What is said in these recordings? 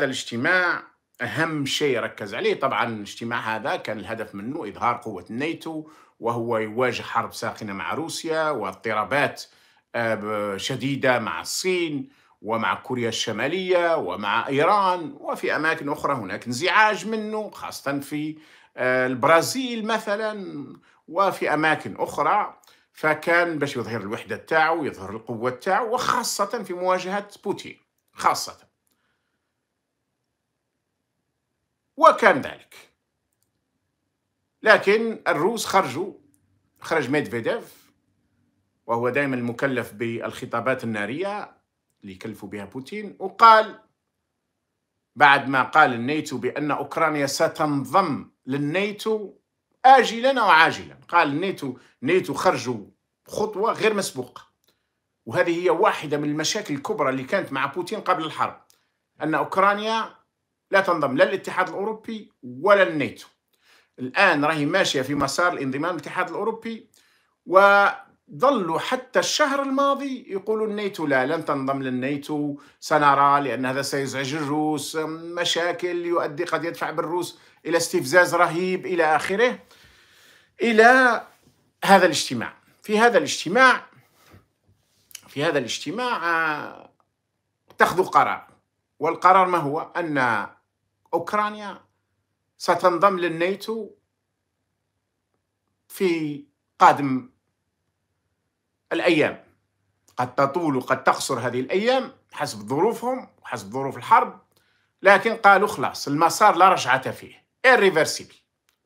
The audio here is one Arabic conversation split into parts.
هذا الاجتماع أهم شيء ركز عليه طبعا الاجتماع هذا كان الهدف منه إظهار قوة الناتو وهو يواجه حرب ساخنة مع روسيا واضطرابات آه، شديدة مع الصين ومع كوريا الشمالية ومع إيران وفي أماكن أخرى هناك انزعاج منه خاصة في آه، البرازيل مثلا وفي أماكن أخرى فكان باش يظهر الوحدة تاعو يظهر القوة تاعو وخاصة في مواجهة بوتين خاصة وكان ذلك لكن الروس خرجوا خرج ميدفيديف وهو دائما المكلف بالخطابات النارية اللي كلفوا بها بوتين وقال بعد ما قال الناتو بأن أوكرانيا ستنضم للناتو آجلا أو عاجلا قال الناتو ناتو خرجوا خطوة غير مسبوقة وهذه هي واحدة من المشاكل الكبرى اللي كانت مع بوتين قبل الحرب أن أوكرانيا لا تنضم لا الاتحاد الأوروبي ولا الناتو الآن راهي ماشية في مسار الانضمام للاتحاد الأوروبي وظلوا حتى الشهر الماضي يقولوا الناتو لا لن تنضم للناتو سنرى لأن هذا سيزعج الروس مشاكل يؤدي قد يدفع بالروس إلى استفزاز رهيب إلى آخره إلى هذا الاجتماع في هذا الاجتماع في هذا الاجتماع اتخذوا آه، قرار والقرار ما هو أن أوكرانيا ستنضم للناتو في قادم الأيام قد تطول وقد تقصر هذه الأيام حسب ظروفهم وحسب ظروف الحرب لكن قالوا خلاص المسار لا رجعة فيه irreversible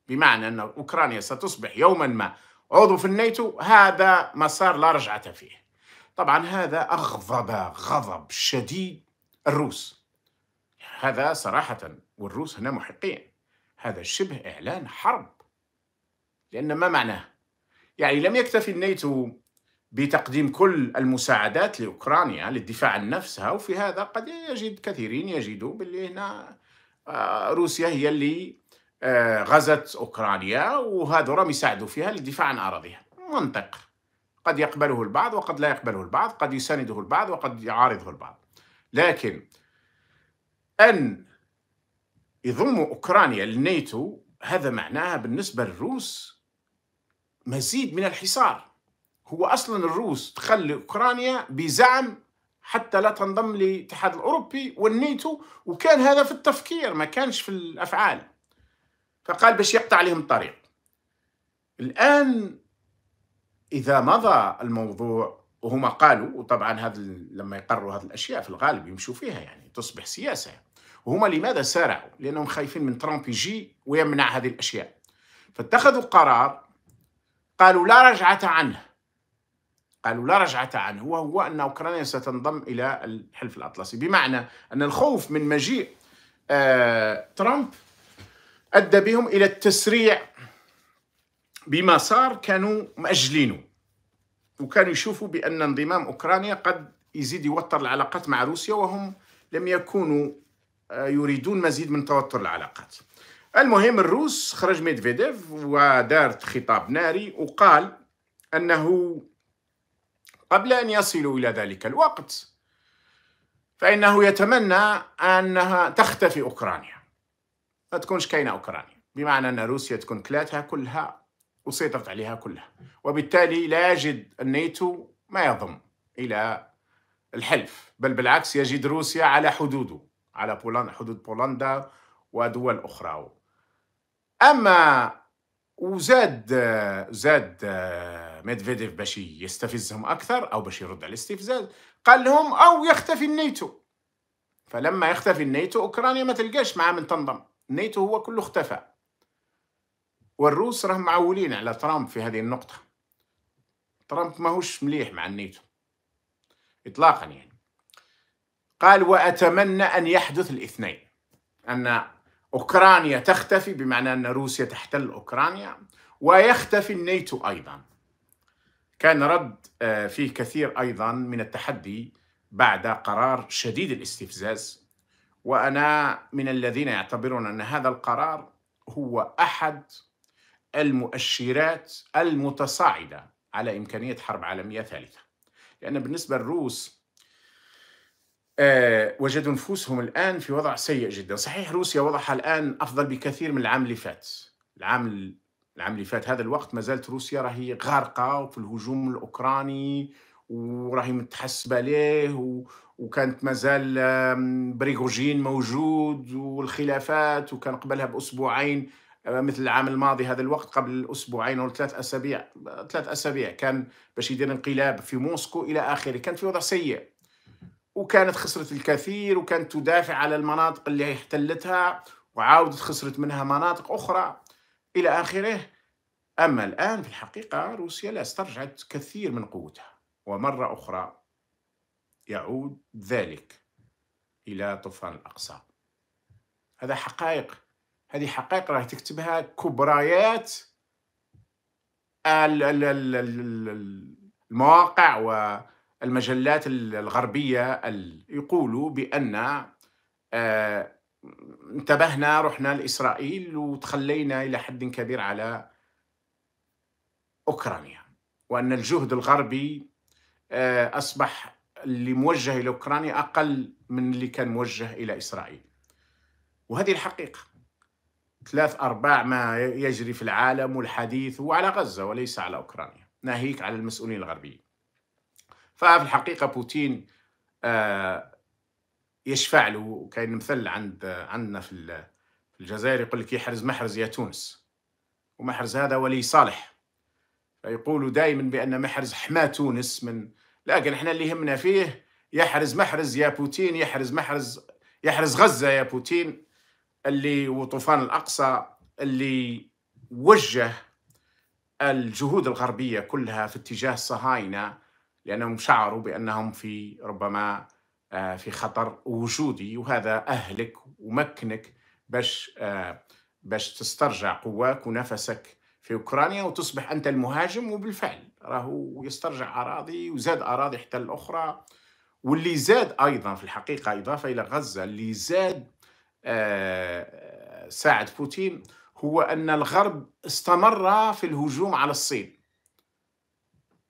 بمعنى أن أوكرانيا ستصبح يوما ما عضو في الناتو هذا مسار لا رجعة فيه طبعا هذا أغضب غضب شديد الروس هذا صراحة والروس هنا محقين هذا شبه إعلان حرب لأن ما معناه؟ يعني لم يكتفي الناتو بتقديم كل المساعدات لأوكرانيا للدفاع عن نفسها وفي هذا قد يجد كثيرين يجدوا باللي هنا آه، روسيا هي اللي آه، غزت أوكرانيا وهذو راهم يساعدوا فيها للدفاع عن أراضيها منطق قد يقبله البعض وقد لا يقبله البعض قد يسانده البعض وقد يعارضه البعض لكن أن يضم اوكرانيا للنيتو هذا معناها بالنسبه للروس مزيد من الحصار هو اصلا الروس تخلي اوكرانيا بزعم حتى لا تنضم للاتحاد الاوروبي والنيتو وكان هذا في التفكير ما كانش في الافعال فقال باش يقطع عليهم الطريق الان اذا مضى الموضوع وهما قالوا وطبعا هذا لما يقرروا هذه الاشياء في الغالب يمشوا فيها يعني تصبح سياسه يعني وهما لماذا سارعوا؟ لأنهم خايفين من ترامب يجي ويمنع هذه الأشياء فاتخذوا قرار قالوا لا رجعة عنه قالوا لا رجعة عنه وهو أن أوكرانيا ستنضم إلى الحلف الأطلسي بمعنى أن الخوف من مجيء آه ترامب أدى بهم إلى التسريع بمسار كانوا مأجلينه وكانوا يشوفوا بأن انضمام أوكرانيا قد يزيد يوتر العلاقات مع روسيا وهم لم يكونوا يريدون مزيد من توتر العلاقات المهم الروس خرج ميدفيديف ودار خطاب ناري وقال أنه قبل أن يصلوا إلى ذلك الوقت فإنه يتمنى أنها تختفي أوكرانيا ما تكونش كاينة أوكرانيا بمعنى أن روسيا تكون كلاتها كلها وسيطرت عليها كلها وبالتالي لا يجد الناتو ما يضم إلى الحلف بل بالعكس يجد روسيا على حدوده على بولندا حدود بولندا ودول أخرى أما وزاد زاد ميدفيديف باش يستفزهم أكثر أو باش يرد على الاستفزاز قال لهم أو يختفي النيتو فلما يختفي النيتو أوكرانيا ما تلقاش مع من تنضم النيتو هو كله اختفى والروس راهم معولين على ترامب في هذه النقطة ترامب ماهوش مليح مع النيتو إطلاقا يعني قال وأتمنى أن يحدث الاثنين أن أوكرانيا تختفي بمعنى أن روسيا تحتل أوكرانيا ويختفي النيتو أيضا كان رد آه, فيه كثير أيضا من التحدي بعد قرار شديد الاستفزاز وأنا من الذين يعتبرون أن هذا القرار هو أحد المؤشرات المتصاعدة على إمكانية حرب عالمية ثالثة لأن بالنسبة للروس آه، وجدوا نفوسهم الآن في وضع سيء جدا صحيح روسيا وضعها الآن أفضل بكثير من العام اللي فات العام العام اللي فات هذا الوقت ما زالت روسيا راهي غارقة في الهجوم الأوكراني وراهي متحسبة ليه وكانت مازال بريغوجين موجود والخلافات وكان قبلها بأسبوعين آه، مثل العام الماضي هذا الوقت قبل اسبوعين او ثلاث اسابيع ثلاث اسابيع كان باش يدير انقلاب في موسكو الى اخره كان في وضع سيء وكانت خسرت الكثير وكانت تدافع على المناطق اللي احتلتها وعاودت خسرت منها مناطق أخرى إلى آخره أما الآن في الحقيقة روسيا لا استرجعت كثير من قوتها ومرة أخرى يعود ذلك إلى طوفان الأقصى هذا حقائق هذه حقائق راح تكتبها كبريات المواقع و المجلات الغربية يقولوا بأن آه، انتبهنا رحنا لإسرائيل وتخلينا إلى حد كبير على أوكرانيا وأن الجهد الغربي آه، أصبح اللي موجه إلى أوكرانيا أقل من اللي كان موجه إلى إسرائيل وهذه الحقيقة ثلاث أرباع ما يجري في العالم والحديث هو على غزة وليس على أوكرانيا ناهيك على المسؤولين الغربيين ففي الحقيقه بوتين آه، يشفع له وكاين مثل عند عندنا في الجزائر يقول لك يحرز محرز يا تونس ومحرز هذا ولي صالح فيقولوا دائما بان محرز حما تونس من لكن احنا اللي يهمنا فيه يحرز محرز يا بوتين يحرز محرز يحرز غزه يا بوتين اللي وطوفان الاقصى اللي وجه الجهود الغربيه كلها في اتجاه الصهاينه لأنهم شعروا بأنهم في ربما آه، في خطر وجودي وهذا أهلك ومكنك باش آه، باش تسترجع قواك ونفسك في أوكرانيا وتصبح أنت المهاجم وبالفعل راهو يسترجع أراضي وزاد أراضي حتى الأخرى واللي زاد أيضا في الحقيقة إضافة إلى غزة اللي زاد آه، ساعد بوتين هو أن الغرب استمر في الهجوم على الصين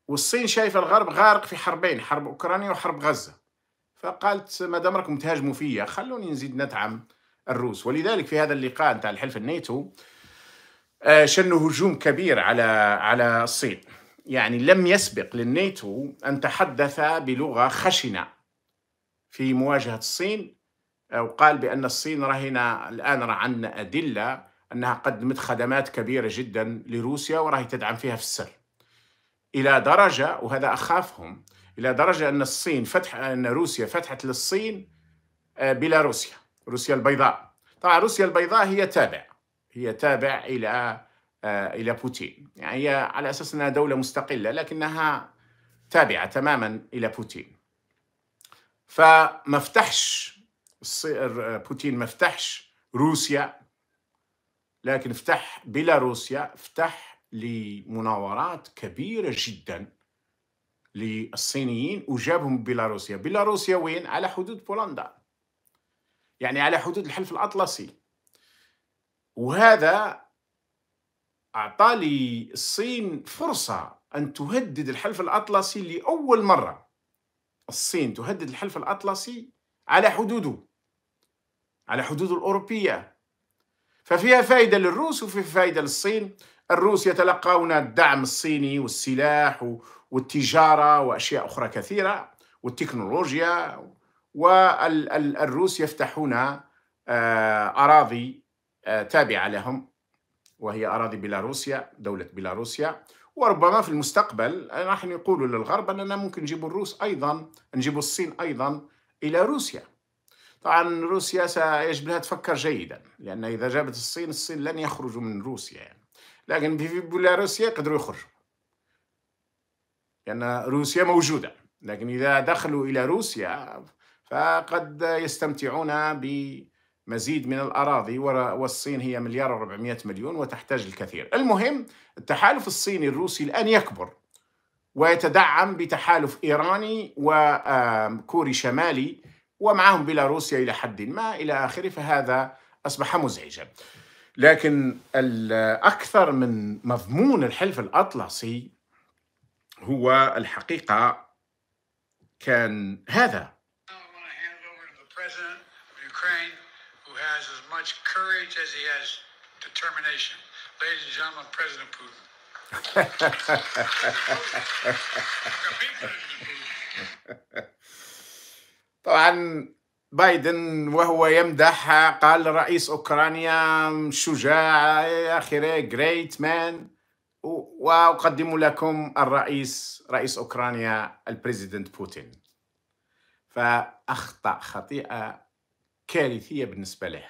والصين شايفة الغرب غارق في حربين حرب أوكرانيا وحرب غزة فقالت ما دام راكم تهاجموا فيا خلوني نزيد ندعم الروس ولذلك في هذا اللقاء نتاع الحلف الناتو آه، شنوا هجوم كبير على على الصين يعني لم يسبق للناتو أن تحدث بلغة خشنة في مواجهة الصين آه، وقال بأن الصين رهنا الآن راه عندنا أدلة أنها قدمت خدمات كبيرة جدا لروسيا وراهي تدعم فيها في السر الى درجه وهذا اخافهم الى درجه ان الصين فتح ان روسيا فتحت للصين آه، بلا روسيا روسيا البيضاء طبعا روسيا البيضاء هي تابع هي تابع الى آه، الى بوتين يعني هي على اساس انها دوله مستقله لكنها تابعه تماما الى بوتين فما فتحش آه، بوتين ما فتحش روسيا لكن فتح بيلاروسيا فتح لمناورات كبيرة جدا للصينيين وجابهم بيلاروسيا بيلاروسيا وين؟ على حدود بولندا يعني على حدود الحلف الأطلسي وهذا أعطى الصين فرصة أن تهدد الحلف الأطلسي لأول مرة الصين تهدد الحلف الأطلسي على حدوده على حدوده الأوروبية ففيها فائدة للروس وفي فائدة للصين الروس يتلقون الدعم الصيني والسلاح والتجارة وأشياء أخرى كثيرة والتكنولوجيا والروس يفتحون آه، أراضي آه، تابعة لهم وهي أراضي بيلاروسيا دولة بيلاروسيا وربما في المستقبل راح نقول للغرب أننا ممكن نجيب الروس أيضا نجيب الصين أيضا إلى روسيا طبعا روسيا سيجب لها تفكر جيدا لأن إذا جابت الصين الصين لن يخرج من روسيا يعني. لكن في بيلاروسيا يقدروا يخرجوا لأن روسيا موجودة لكن إذا دخلوا إلى روسيا فقد يستمتعون بمزيد من الأراضي والصين هي مليار و400 مليون وتحتاج الكثير المهم التحالف الصيني الروسي الآن يكبر ويتدعم بتحالف إيراني وكوري شمالي ومعهم بيلاروسيا إلى حد ما إلى آخره فهذا أصبح مزعجا لكن الأكثر من مضمون الحلف الأطلسي هو الحقيقة كان هذا طبعا بايدن وهو يمدح قال رئيس أوكرانيا شجاع إلى آخره جريت مان وأقدم لكم الرئيس رئيس أوكرانيا البريزيدنت بوتين فأخطأ خطيئة كارثية بالنسبة له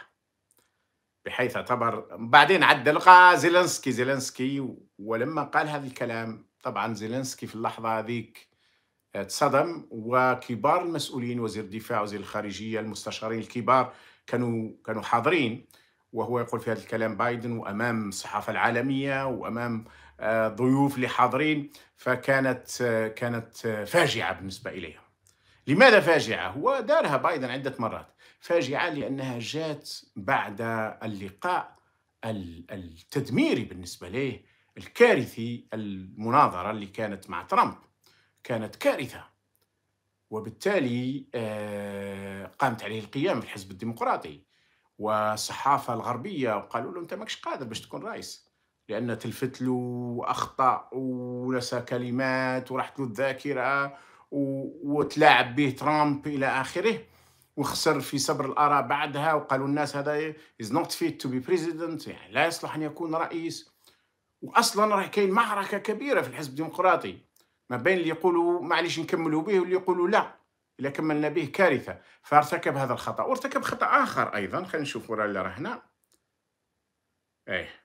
بحيث اعتبر بعدين عدل لقى زيلنسكي زيلنسكي ولما قال هذا الكلام طبعا زيلنسكي في اللحظة هذيك تصدم آه، وكبار المسؤولين وزير الدفاع وزير الخارجية المستشارين الكبار كانوا كانوا حاضرين وهو يقول في هذا الكلام بايدن وأمام الصحافة العالمية وأمام آه، ضيوف اللي حاضرين فكانت آه، كانت فاجعة بالنسبة إليهم لماذا فاجعة؟ هو دارها بايدن عدة مرات فاجعة لأنها جات بعد اللقاء التدميري بالنسبة ليه الكارثي المناظرة اللي كانت مع ترامب كانت كارثة وبالتالي آه، قامت عليه القيام في الحزب الديمقراطي والصحافة الغربية وقالوا له أنت ماكش قادر باش تكون رئيس لأن تلفت له وأخطأ ونسى كلمات وراحت له الذاكرة وتلاعب به ترامب إلى آخره وخسر في صبر الآراء بعدها وقالوا الناس هذا is not fit to be president يعني لا يصلح أن يكون رئيس وأصلا راه كاين معركة كبيرة في الحزب الديمقراطي ما بين اللي يقولوا معليش نكملوا به واللي يقولوا لا إلا كملنا به كارثة فارتكب هذا الخطأ وارتكب خطأ آخر أيضا خلينا نشوف ورا اللي هنا إيه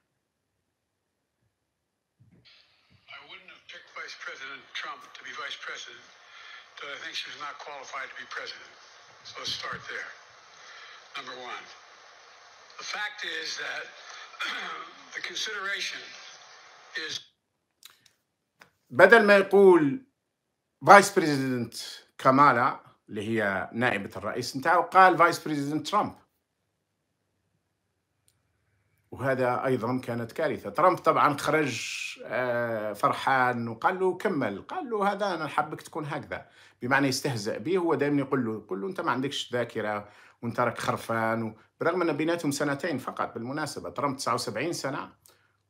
president I think she was not qualified to be president. So let's start there. Number one, the fact is that the consideration is. بدل ما يقول فايس بريزيدنت كامالا اللي هي نائبة الرئيس نتاعه قال فايس بريزيدنت ترامب وهذا ايضا كانت كارثه ترامب طبعا خرج آه، فرحان وقال له كمل قال له هذا انا حابك تكون هكذا بمعنى يستهزئ به هو دائما يقول له يقول له انت ما عندكش ذاكره وانت راك خرفان برغم ان بيناتهم سنتين فقط بالمناسبه ترامب 79 سنه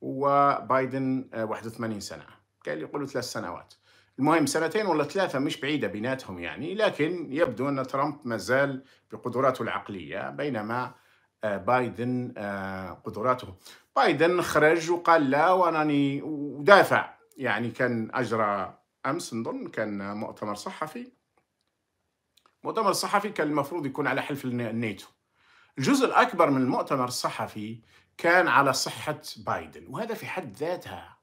وبايدن آه، 81 سنه قال يقولوا ثلاث سنوات المهم سنتين ولا ثلاثة مش بعيدة بيناتهم يعني لكن يبدو أن ترامب مازال بقدراته العقلية بينما آه، بايدن آه، قدراته بايدن خرج وقال لا وأناني ودافع يعني كان أجرى أمس نظن كان مؤتمر صحفي مؤتمر صحفي كان المفروض يكون على حلف الناتو الجزء الأكبر من المؤتمر الصحفي كان على صحة بايدن وهذا في حد ذاتها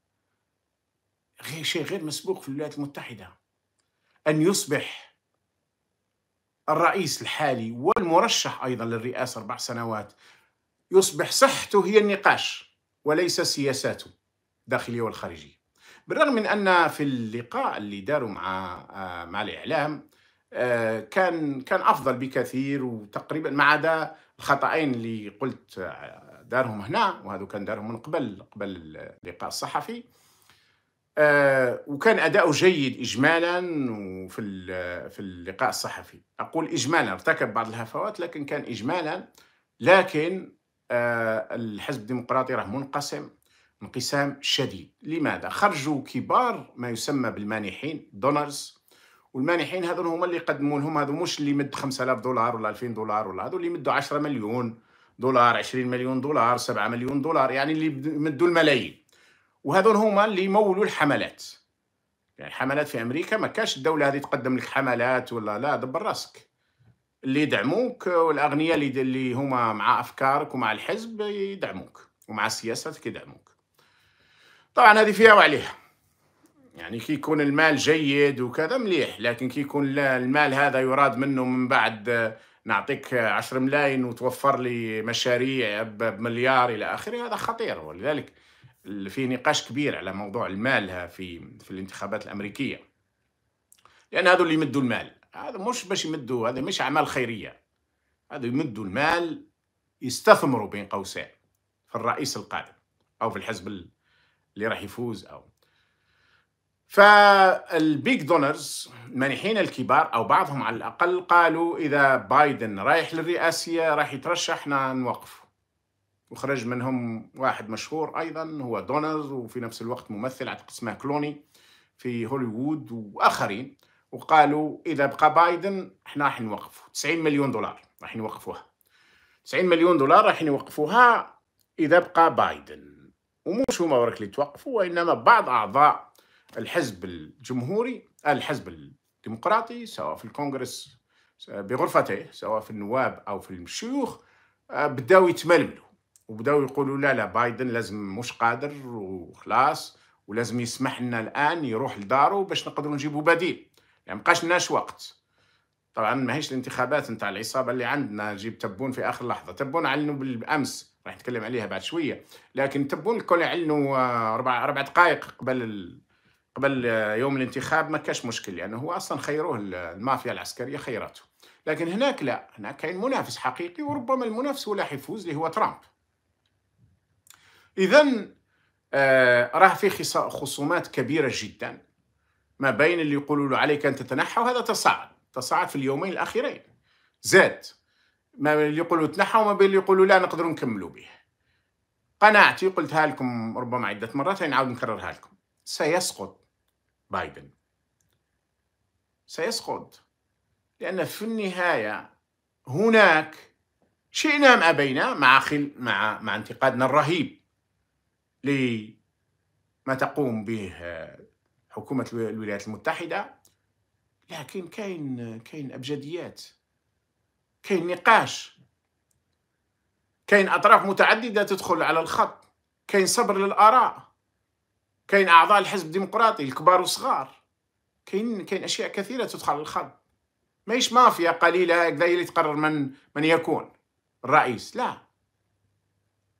شيء غير مسبوق في الولايات المتحدة أن يصبح الرئيس الحالي والمرشح أيضا للرئاسة أربع سنوات يصبح صحته هي النقاش وليس سياساته الداخلية والخارجية بالرغم من أن في اللقاء اللي داروا مع آه، مع الإعلام آه، كان كان أفضل بكثير وتقريبا ما عدا الخطأين اللي قلت آه، دارهم هنا وهذا كان دارهم من قبل قبل اللقاء الصحفي آه، وكان اداؤه جيد اجمالا وفي في اللقاء الصحفي اقول اجمالا ارتكب بعض الهفوات لكن كان اجمالا لكن آه، الحزب الديمقراطي راه منقسم انقسام شديد لماذا خرجوا كبار ما يسمى بالمانحين دونرز والمانحين هذول هما اللي يقدموا لهم هذو مش اللي يمد 5000 دولار ولا 2000 دولار ولا هذو اللي يمدوا 10 مليون دولار 20 مليون دولار 7 مليون دولار يعني اللي يمدوا الملايين وهذول هما اللي يمولوا الحملات يعني الحملات في امريكا ما كاش الدوله هذه تقدم لك حملات ولا لا دبر راسك اللي يدعموك والاغنياء اللي اللي هما مع افكارك ومع الحزب يدعموك ومع سياساتك يدعموك طبعا هذه فيها وعليها يعني كي يكون المال جيد وكذا مليح لكن كي يكون المال هذا يراد منه من بعد نعطيك عشر ملايين وتوفر لي مشاريع بمليار الى اخره هذا خطير ولذلك اللي فيه نقاش كبير على موضوع المال في في الانتخابات الامريكيه لان هذو اللي يمدوا المال هذا مش باش يمدوا هذا مش اعمال خيريه هذا يمدوا المال يستثمروا بين قوسين في الرئيس القادم او في الحزب اللي راح يفوز او فالبيج دونرز المانحين الكبار او بعضهم على الاقل قالوا اذا بايدن رايح للرئاسيه راح يترشح نوقف وخرج منهم واحد مشهور ايضا هو دونالد وفي نفس الوقت ممثل اعتقد اسمه كلوني في هوليوود واخرين وقالوا اذا بقى بايدن احنا راح نوقفه 90 مليون دولار راح نوقفوها 90 مليون دولار راح يوقفوها اذا بقى بايدن ومش هما برك اللي توقفوا وانما بعض اعضاء الحزب الجمهوري الحزب الديمقراطي سواء في الكونغرس بغرفته سواء في النواب او في الشيوخ آه، بداو يتململوا وبداو يقولوا لا لا بايدن لازم مش قادر وخلاص ولازم يسمح لنا الان يروح لدارو باش نقدروا نجيبوا بديل يعني مبقاش لناش وقت طبعا ماهيش الانتخابات نتاع العصابه اللي عندنا جيب تبون في اخر لحظه تبون علنوا بالامس راح نتكلم عليها بعد شويه لكن تبون الكل علنوا اربع اربع دقائق قبل ال... قبل يوم الانتخاب ما كاش مشكل لانه يعني هو اصلا خيروه المافيا العسكريه خيرته لكن هناك لا هناك كاين منافس حقيقي وربما المنافس هو اللي حيفوز اللي هو ترامب اذا آه راه في خصومات كبيره جدا ما بين اللي يقولوا له عليك ان تتنحى وهذا تصاعد تصاعد في اليومين الاخيرين زاد ما بين اللي يقولوا تنحى وما بين اللي يقولوا لا نقدروا نكملوا به قناعتي قلتها لكم ربما عده مرات نعاود يعني نكررها لكم سيسقط بايدن سيسقط لان في النهايه هناك شئنا ام ابينا مع خل... مع مع انتقادنا الرهيب لما تقوم به حكومة الولايات المتحدة لكن كاين كاين أبجديات كاين نقاش كاين أطراف متعددة تدخل على الخط كاين صبر للآراء كاين أعضاء الحزب الديمقراطي الكبار والصغار كاين كاين أشياء كثيرة تدخل على الخط ماهيش مافيا قليلة هكذا اللي تقرر من من يكون الرئيس لا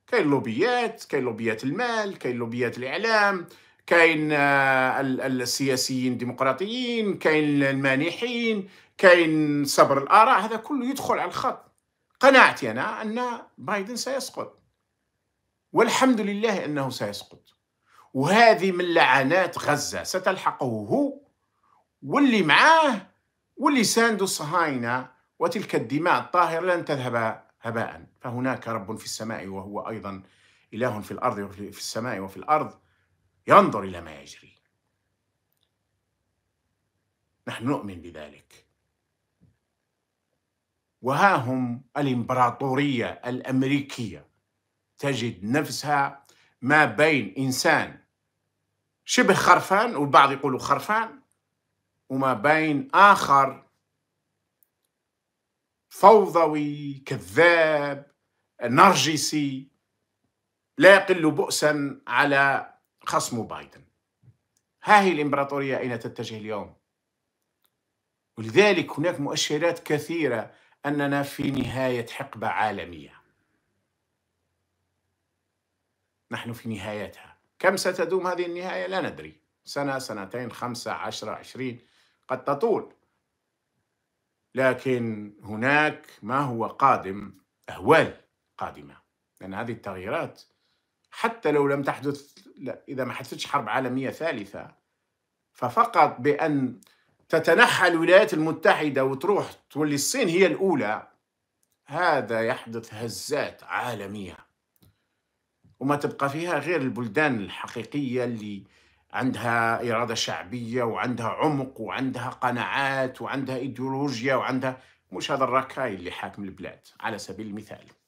كاين لوبيات كاين لوبيات المال كاين لوبيات الاعلام كاين آه، السياسيين الديمقراطيين كاين المانحين كاين صبر الاراء هذا كله يدخل على الخط قناعتي انا ان بايدن سيسقط والحمد لله انه سيسقط وهذه من لعنات غزه ستلحقه هو واللي معاه واللي ساندوا الصهاينه وتلك الدماء الطاهره لن تذهب هباء فهناك رب في السماء وهو أيضا إله في الأرض وفي السماء وفي الأرض ينظر إلى ما يجري نحن نؤمن بذلك وها هم الإمبراطورية الأمريكية تجد نفسها ما بين إنسان شبه خرفان والبعض يقولوا خرفان وما بين آخر فوضوي كذاب نرجسي لا يقل بؤسا على خصم بايدن ها هي الإمبراطورية أين تتجه اليوم ولذلك هناك مؤشرات كثيرة أننا في نهاية حقبة عالمية نحن في نهايتها كم ستدوم هذه النهاية لا ندري سنة سنتين خمسة عشرة عشرين قد تطول لكن هناك ما هو قادم أهوال قادمة لأن هذه التغييرات حتى لو لم تحدث لا إذا ما حدثتش حرب عالمية ثالثة ففقط بأن تتنحى الولايات المتحدة وتروح تولي الصين هي الأولى هذا يحدث هزات عالمية وما تبقى فيها غير البلدان الحقيقية اللي عندها إرادة شعبية وعندها عمق وعندها قناعات وعندها إيديولوجيا وعندها مش هذا الركاي اللي حاكم البلاد على سبيل المثال